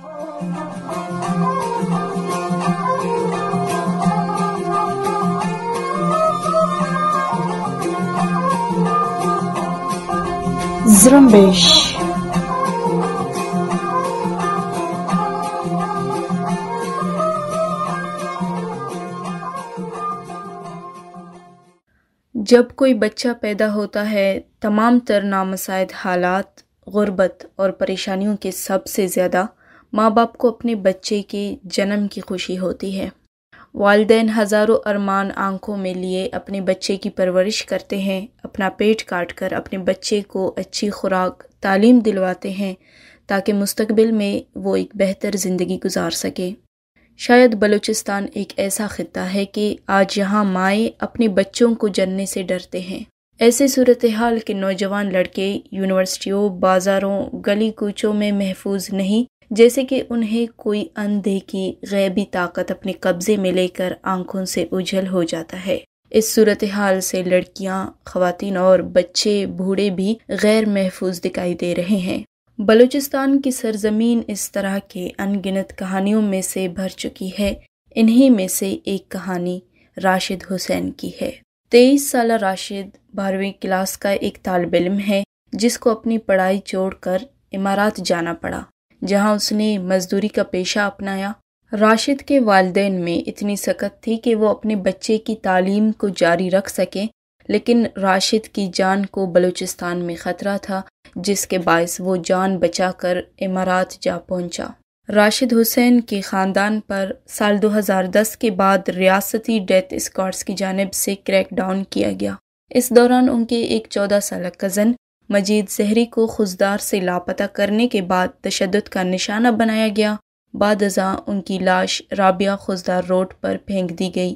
Zrumbish. जब कोई बच्चा पैदा होता है तमाम तर नामसायद हालात गुर्बत और परेशानियों के सबसे ज़्यादा माँ बाप को अपने बच्चे के जन्म की खुशी होती है वालदेन हज़ारों अरमान आंखों में लिए अपने बच्चे की परवरिश करते हैं अपना पेट काट कर अपने बच्चे को अच्छी खुराक तालीम दिलवाते हैं ताकि मुस्तबिल में वो एक बेहतर ज़िंदगी गुजार सके शायद बलूचिस्तान एक ऐसा ख़त्ता है कि आज यहाँ माएँ अपने बच्चों को जनने से डरते हैं ऐसे सूरत हाल के नौजवान लड़के यूनिवर्सिटियों बाज़ारों गली कूचों में महफूज नहीं जैसे कि उन्हें कोई की गैबी ताकत अपने कब्जे में लेकर आंखों से उजल हो जाता है इस सूरत हाल से लड़कियां, खातन और बच्चे बूढ़े भी गैर महफूज दिखाई दे रहे हैं बलूचिस्तान की सरजमीन इस तरह के अनगिनत कहानियों में से भर चुकी है इन्हीं में से एक कहानी राशिद हुसैन की है तेईस साल राशिद बारहवीं क्लास का एक तालब इम है जिसको अपनी पढ़ाई छोड़कर इमारात जाना पड़ा जहां उसने मजदूरी का पेशा अपनाया राशिद के वालदेन में इतनी सख्त थी कि वो अपने बच्चे की तालीम को जारी रख सकें लेकिन राशिद की जान को बलूचिस्तान में ख़तरा था जिसके बायस वो जान बचाकर इमारात जा पहुंचा। राशिद हुसैन के ख़ानदान पर साल 2010 के बाद रियासती डेथ स्कॉट्स की जानब से क्रैकडाउन किया गया इस दौरान उनके एक चौदह साल कज़न मजीद जहरी को खुजदार से लापता करने के बाद तशद का निशाना बनाया गया बाद उनकी लाश राबिया खुजदार रोड पर फेंक दी गई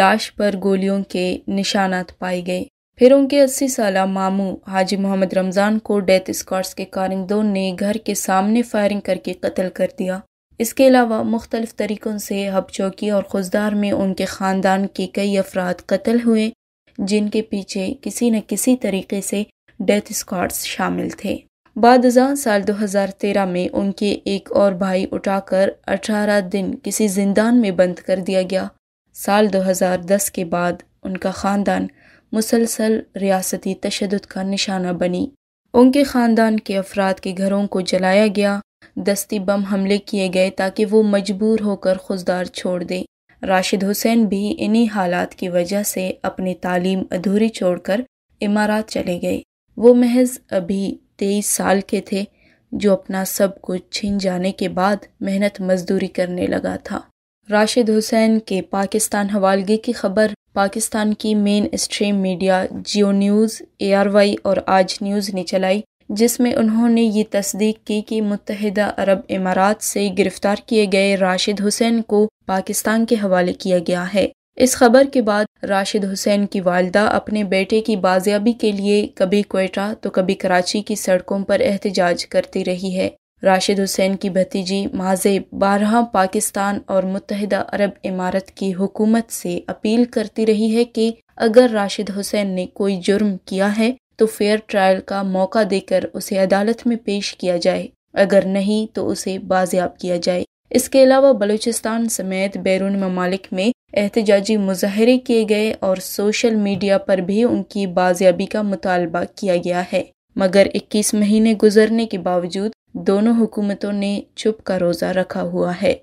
लाश पर गोलियों के निशानात पाए गए फिर उनके अस्सी साल मामू हाजी मोहम्मद रमज़ान को डेथ स्कॉट्स के कारिंदों ने घर के सामने फायरिंग करके कत्ल कर दिया इसके अलावा मुख्तलिफ तरीक़ों से हब चौकी और खुजदार में उनके ख़ानदान के कई अफराद कत्ल हुए जिनके पीछे किसी न किसी तरीके से डेथ स्क्वाड्स शामिल थे बाद साल 2013 में उनके एक और भाई उठाकर 18 दिन किसी जिंदान में बंद कर दिया गया साल 2010 के बाद उनका ख़ानदान मुसलसल रियासती तशद का निशाना बनी उनके ख़ानदान के अफराद के घरों को जलाया गया दस्ती बम हमले किए गए ताकि वो मजबूर होकर खुददार छोड़ दें राशिद हुसैन भी इन्हीं हालात की वजह से अपनी तालीम अधूरी छोड़कर इमारात चले गए वो महज अभी तेईस साल के थे जो अपना सब कुछ छिन जाने के बाद मेहनत मजदूरी करने लगा था राशिद हुसैन के पाकिस्तान हवालगी की खबर पाकिस्तान की main stream media Geo news ए और आज न्यूज़ ने चलाई जिसमें उन्होंने ये तस्दीक की कि मुतहदा अरब इमारात से गिरफ़्तार किए गए राशिद हुसैन को पाकिस्तान के हवाले किया गया है इस खबर के बाद राशिद हुसैन की वालदा अपने बेटे की बाजियाबी के लिए कभी कोयटा तो कभी कराची की सड़कों पर एहतजाज करती रही है राशिद हुसैन की भतीजी माजे बारह पाकिस्तान और मुतहदा अरब इमारत की हुकूमत से अपील करती रही है कि अगर राशिद हुसैन ने कोई जुर्म किया है तो फेयर ट्रायल का मौका देकर उसे अदालत में पेश किया जाए अगर नहीं तो उसे बाजियाब किया जाए इसके अलावा बलूचिस्तान समेत बैरून ममालिक में एहतजाजी मुजाहरे किए गए और सोशल मीडिया पर भी उनकी बाजियाबी का मुतालबा किया गया है मगर 21 महीने गुजरने के बावजूद दोनों हुकूमतों ने चुप का रोज़ा रखा हुआ है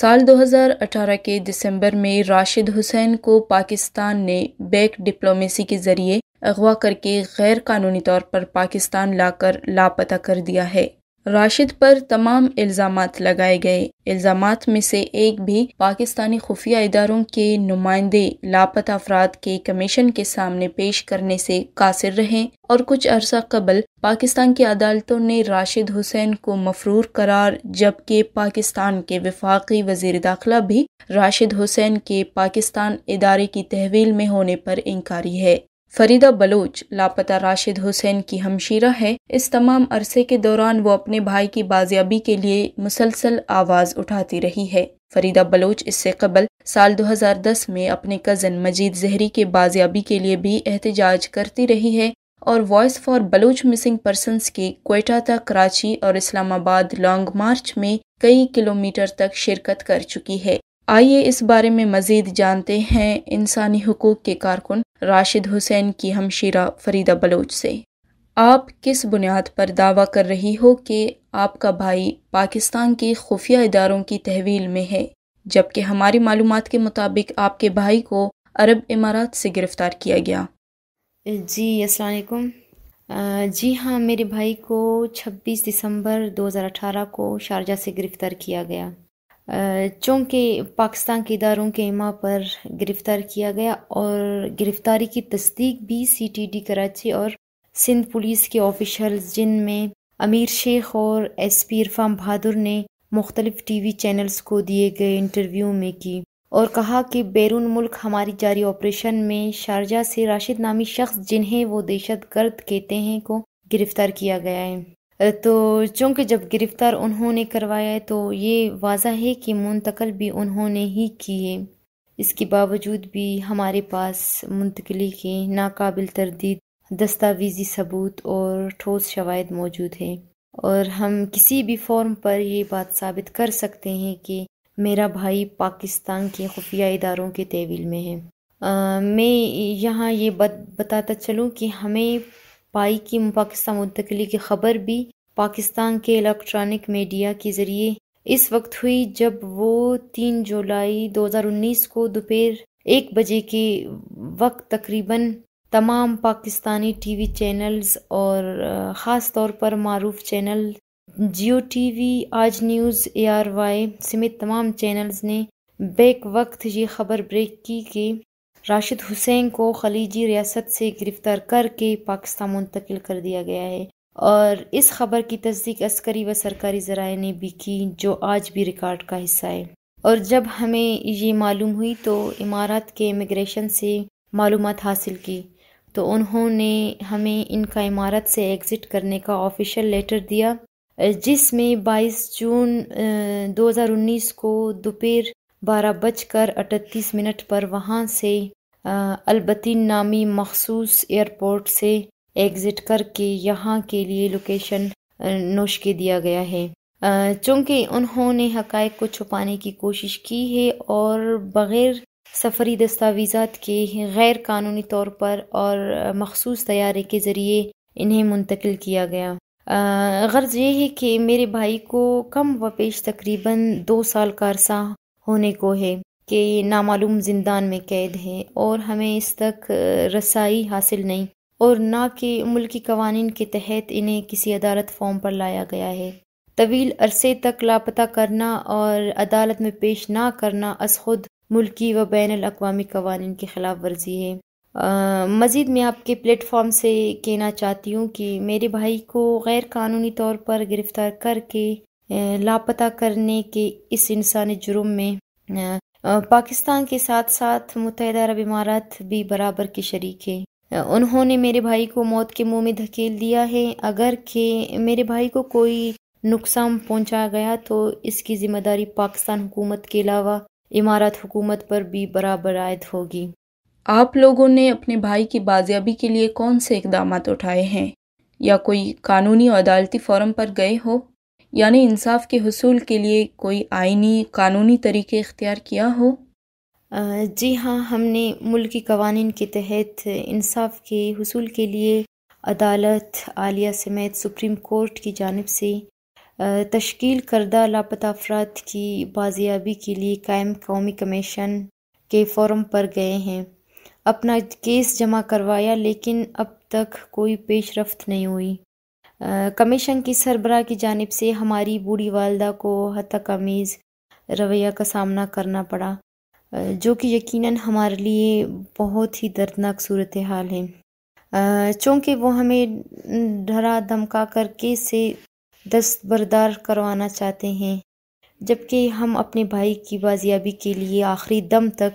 साल 2018 के दिसंबर में राशिद हुसैन को पाकिस्तान ने बैक डिप्लोमेसी के ज़रिए अगवा करके गैर कानूनी तौर पर पाकिस्तान लाकर लापता कर दिया है राशिद पर तमाम इल्ज़ाम लगाए गए इल्ज़ाम में से एक भी पाकिस्तानी खुफिया इदारों के नुमाइंदे लापता अफराद के कमीशन के सामने पेश करने से कासिर रहे और कुछ अरसा कबल पाकिस्तान की अदालतों ने राशिद हुसैन को मफरूर करार जबकि पाकिस्तान के विफाकी वजीर दाखिला भी राशिद हुसैन के पाकिस्तान इदारे की तहवील में होने पर इंकारी है फरीदा बलोच लापता राशिद हुसैन की हमशीरा है इस तमाम अरसे के दौरान वो अपने भाई की बाजियाबी के लिए मुसलसल आवाज़ उठाती रही है फरीदा बलोच इससे कबल साल 2010 में अपने कज़न मजीद जहरी के बाजियाबी के लिए भी एहतजाज करती रही है और voice for Baloch missing person की कोयटा तक कराची और इस्लामाबाद लॉन्ग मार्च में कई किलोमीटर तक शिरकत कर चुकी है आइए इस बारे में मज़ीद जानते हैं इंसानी हकूक़ के कारकुन राशिद हुसैन की हमशीरा फरीदा बलोच से आप किस बुनियाद पर दावा कर रही हो कि आपका भाई पाकिस्तान के खुफिया इदारों की तहवील में है जबकि हमारी मालूम के मुताबिक आपके भाई को अरब इमारात से गिरफ़्तार किया गया जी असलकुम जी हाँ मेरे भाई को 26 दिसंबर 2018 को शारजा से गिरफ़्तार किया गया चूँकि पाकिस्तान के इदारों के इमा पर गिरफ़्तार किया गया और गिरफ़्तारी की तस्दीक भी सी टी डी कराची और सिंध पुलिस के ऑफिशल्स जिनमें अमीर शेख और एस पी इरफान बहादुर ने मुख्तलिफ टी वी चैनल्स को दिए गए इंटरव्यू में की और कहा कि बैरून मुल्क हमारी जारी ऑपरेशन में शारजा से राशिद नामी शख्स जिन्हें वो दहशत गर्द कहते हैं को गिरफ्तार किया गया है तो चूँकि जब गिरफ़्तार उन्होंने करवाया तो ये वाजह है कि मुंतकल भी उन्होंने ही किए इसके बावजूद भी हमारे पास मुंतकली के नाकबिल तरदीद दस्तावेजी सबूत और ठोस शवायद मौजूद है और हम किसी भी फॉर्म पर ये बात साबित कर सकते हैं कि मेरा भाई पाकिस्तान के खुफिया इदारों के तेवील में है आ, मैं यहाँ ये बत, बताता चलूँ कि हमें पाई की पाकिस्तान मुंतकली की खबर भी पाकिस्तान के इलेक्ट्रॉनिक मीडिया के ज़रिए इस वक्त हुई जब वो तीन जुलाई 2019 को दोपहर एक बजे के वक्त तकरीबन तमाम पाकिस्तानी टीवी चैनल्स और ख़ास तौर पर मरूफ channel Geo TV Aaj news A R Y समेत तमाम चैनल्स ने बेक वक्त ये खबर ब्रेक की कि राशिद हुसैन को खलीजी रियासत से गिरफ्तार करके पाकिस्तान मुंतकिल कर दिया गया है और इस खबर की तस्दीक अस्करी व सरकारी जराये ने भी की जो आज भी रिकॉर्ड का हिस्सा है और जब हमें ये मालूम हुई तो इमारत के इमिग्रेशन से मालूम हासिल की तो उन्होंने हमें इनका इमारत से एग्ज़िट करने का ऑफिशियल लेटर दिया जिसमें 22 जून 2019 को दोपहर बारह बजकर अड़तीस मिनट पर वहाँ से अलबतीन नामी मखसूस एयरपोर्ट से एग्ज़िट करके यहाँ के लिए लोकेशन नोश के दिया गया है चूँकि उन्होंने हकायक को छुपाने की कोशिश की है और बग़ैर सफरी दस्तावेज़ा के गैर कानूनी तौर पर और मखसूस तैयारे के ज़रिए इन्हें मुंतकिल किया गया गर्ज ये है कि मेरे भाई को कम वपेश तकरीबन दो साल का अरसा होने को है कि नामालूम जिंदान में कैद है और हमें इस तक रसाई हासिल नहीं और ना कि मुल्की कवानीन के तहत इन्हें किसी अदालत फॉर्म पर लाया गया है तवील अरसे तक लापता करना और अदालत में पेश ना करना अस खुद मुल्की व बैन अवी कवानीन की खिलाफ वर्जी है आ, मज़ीद मैं आपके प्लेटफॉर्म से कहना चाहती हूँ कि मेरे भाई को गैर कानूनी तौर पर गिरफ़्तार करके लापता करने के इस इंसानी जुर्म में पाकिस्तान के साथ साथ मुतहद अरब इमारात भी बराबर के शरीक है उन्होंने मेरे भाई को मौत के मुंह में धकेल दिया है अगर के मेरे भाई को कोई नुकसान पहुंचा गया तो इसकी जिम्मेदारी पाकिस्तान हुकूमत के अलावा इमारत हुकूमत पर भी बराबर आयद होगी आप लोगों ने अपने भाई की बाजियाबी के लिए कौन से इकदाम उठाए हैं या कोई कानूनी अदालती फोरम पर गए हो यानि इंसाफ के हसूल के लिए कोई आइनी कानूनी तरीके अख्तियार किया हो जी हाँ हमने मुल्क के कवानीन के तहत इंसाफ के हसूल के लिए अदालत आलिया समेत सुप्रीम कोर्ट की जानब से तश्कील करदा लापता अफराद की बाजियाबी के लिए कायम कौमी कमीशन के फोरम पर गए हैं अपना केस जमा करवाया लेकिन अब तक कोई पेश रफ्त नहीं हुई कमीशन की सरबरा की जानब से हमारी बूढ़ी वालदा को हतकमीज़ रवैया का सामना करना पड़ा जो कि यकीनन हमारे लिए बहुत ही दर्दनाक सूरत हाल है चूँकि वो हमें डरा धमका कर के से दस्तबरदार करवाना चाहते हैं जबकि हम अपने भाई की बाजियाबी के लिए आखिरी दम तक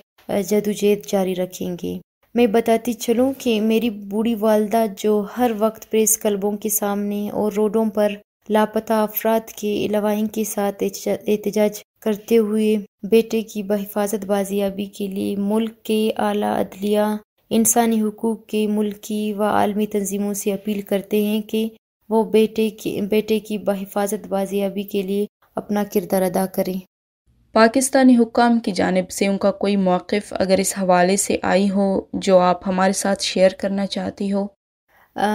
जदोजहद जारी रखेंगे मैं बताती चलूँ कि मेरी बूढ़ी वालदा जो हर वक्त प्रेस क्लबों के सामने और रोडों पर लापता अफराद के लवाहिंग के साथ एहतजाज करते हुए बेटे की बहिफाजत बाजियाबी के लिए मुल्क के आला अदलिया इंसानी हकूक़ के मुल्की व आलमी तंजीमों से अपील करते हैं कि वो बेटे की बेटे की बहिफाजत बाजियाबी के लिए अपना किरदार अदा करें पाकिस्तानी हुकाम की जानब से उनका कोई मौक़ अगर इस हवाले से आई हो जो आप हमारे साथ शेयर करना चाहती हो आ,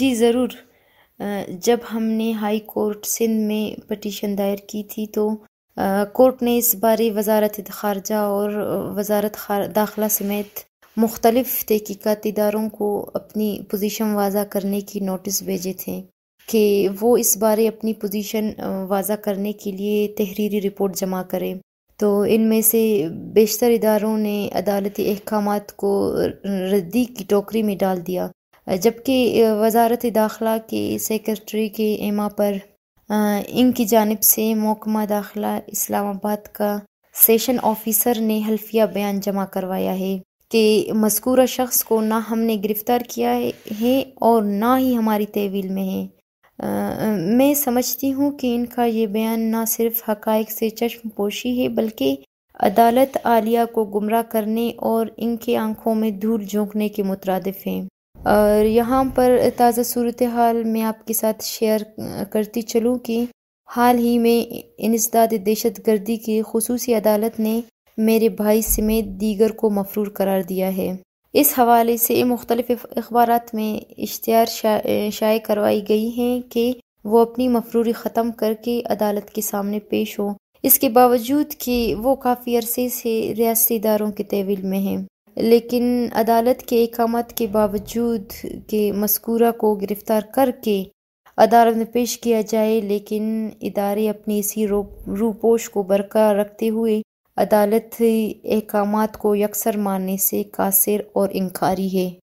जी ज़रूर जब हमने हाई कोर्ट सिंध में पटिशन दायर की थी तो आ, कोर्ट ने इस बारे वजारत खारजा और वजारत दाखिला समेत मुख्तलिफ तहकीकत इदारों को अपनी पोजीशन वाजा करने की नोटिस भेजे थे कि वो इस बारे अपनी पोजीशन वाजा करने के लिए तहरीरी रिपोर्ट जमा करें तो इनमें से बेशतर इदारों ने अदालती अहकाम को रद्दी की टोकरी में डाल दिया जबकि वजारत दाखिला के सेक्रेटरी के एमा पर इनकी जानब से महकमा दाखिला इस्लामाबाद का सेशन ऑफिसर ने हल्फिया बयान जमा करवाया है कि मस्कूरा शख्स को ना हमने गिरफ़्तार किया है और ना ही हमारी तहवील में है मैं समझती हूँ कि इनका ये बयान न सिर्फ हकाइक से चश्म पोशी है बल्कि अदालत आलिया को गुमराह करने और इनके आंखों में धूल झोंकने के मुतरदफ हैं और यहाँ पर ताज़ा सूरत हाल मैं आपके साथ शेयर करती चलूँ कि हाल ही में इंसदाद दहशत गर्दी की खसूस अदालत ने मेरे भाई समेत दीगर को मफरूर करार दिया है इस हवाले से मुख्तलिफ अखबार में इश्तहार शाये करवाई गई हैं कि वो अपनी मफरूरी ख़त्म करके अदालत के सामने पेश हो इसके बावजूद कि वो काफ़ी अरसे से रियासती इदारों के तहवील में हैं लेकिन अदालत के एकाम के बावजूद के मस्कूरा को गिरफ़्तार करके अदालत में पेश किया जाए लेकिन इदारे अपनी इसी रो रूपोश को बरकरार रखते हुए अदालत अहकाम को यकसर मानने से क़ासिर और इनकारी है